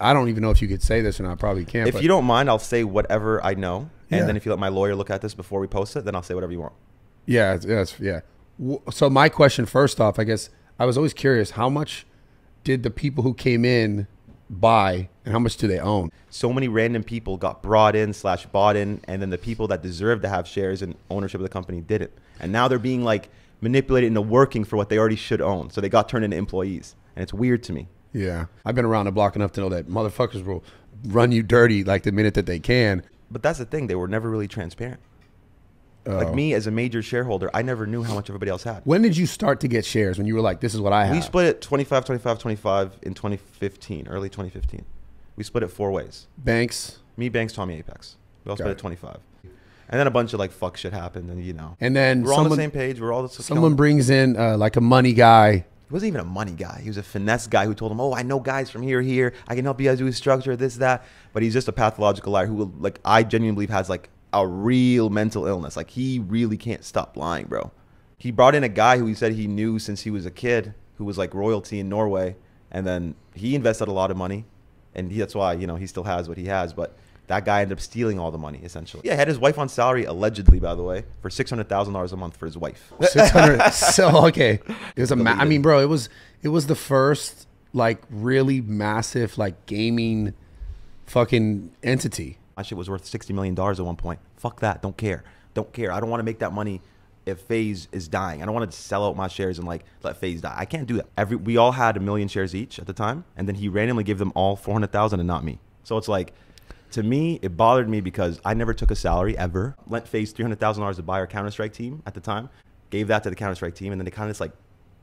I don't even know if you could say this, and I probably can't. If you don't mind, I'll say whatever I know, and yeah. then if you let my lawyer look at this before we post it, then I'll say whatever you want. Yeah, yes, yeah. So my question, first off, I guess I was always curious: how much did the people who came in buy, and how much do they own? So many random people got brought in slash bought in, and then the people that deserved to have shares and ownership of the company didn't, and now they're being like manipulated into working for what they already should own. So they got turned into employees, and it's weird to me. Yeah, I've been around the block enough to know that motherfuckers will run you dirty like the minute that they can. But that's the thing; they were never really transparent. Oh. Like me as a major shareholder, I never knew how much everybody else had. When did you start to get shares? When you were like, "This is what I have." We split it 25, 25, 25 in 2015, early 2015. We split it four ways. Banks. Me, Banks, Tommy, Apex. We all Got split it. at 25. And then a bunch of like fuck shit happened, and you know. And then we're someone, on the same page. We're all the someone brings in uh, like a money guy wasn't even a money guy. He was a finesse guy who told him, "Oh, I know guys from here, here. I can help you guys do structure, this, that." But he's just a pathological liar who, like, I genuinely believe has like a real mental illness. Like, he really can't stop lying, bro. He brought in a guy who he said he knew since he was a kid, who was like royalty in Norway, and then he invested a lot of money and he, that's why you know he still has what he has. But that guy ended up stealing all the money essentially. Yeah, had his wife on salary allegedly, by the way, for six hundred thousand dollars a month for his wife. Six hundred. so okay, it was a. Ma- I mean, bro, it was it was the first like really massive like gaming fucking entity. My shit was worth sixty million dollars at one point. Fuck that. Don't care. Don't care. I don't want to make that money if phase is dying i don't want to sell out my shares and like let phase die i can't do that every we all had a million shares each at the time and then he randomly gave them all 400000 and not me so it's like to me it bothered me because i never took a salary ever lent phase $300000 to buy our counter-strike team at the time gave that to the counter-strike team and then they kind of just like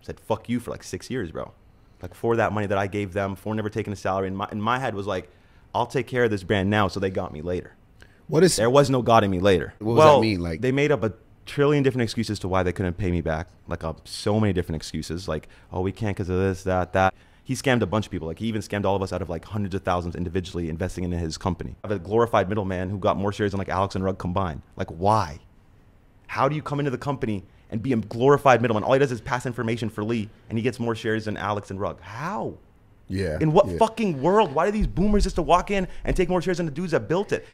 said fuck you for like six years bro like for that money that i gave them for never taking a salary and my, and my head was like i'll take care of this brand now so they got me later what is there was no God in me later. What does well, that mean? Like they made up a trillion different excuses to why they couldn't pay me back. Like uh, so many different excuses. Like, oh, we can't because of this, that, that. He scammed a bunch of people. Like he even scammed all of us out of like hundreds of thousands individually investing in his company. I have a glorified middleman who got more shares than like Alex and Rugg combined. Like why? How do you come into the company and be a glorified middleman? All he does is pass information for Lee, and he gets more shares than Alex and Rugg. How? Yeah. In what yeah. fucking world? Why do these boomers just to walk in and take more shares than the dudes that built it?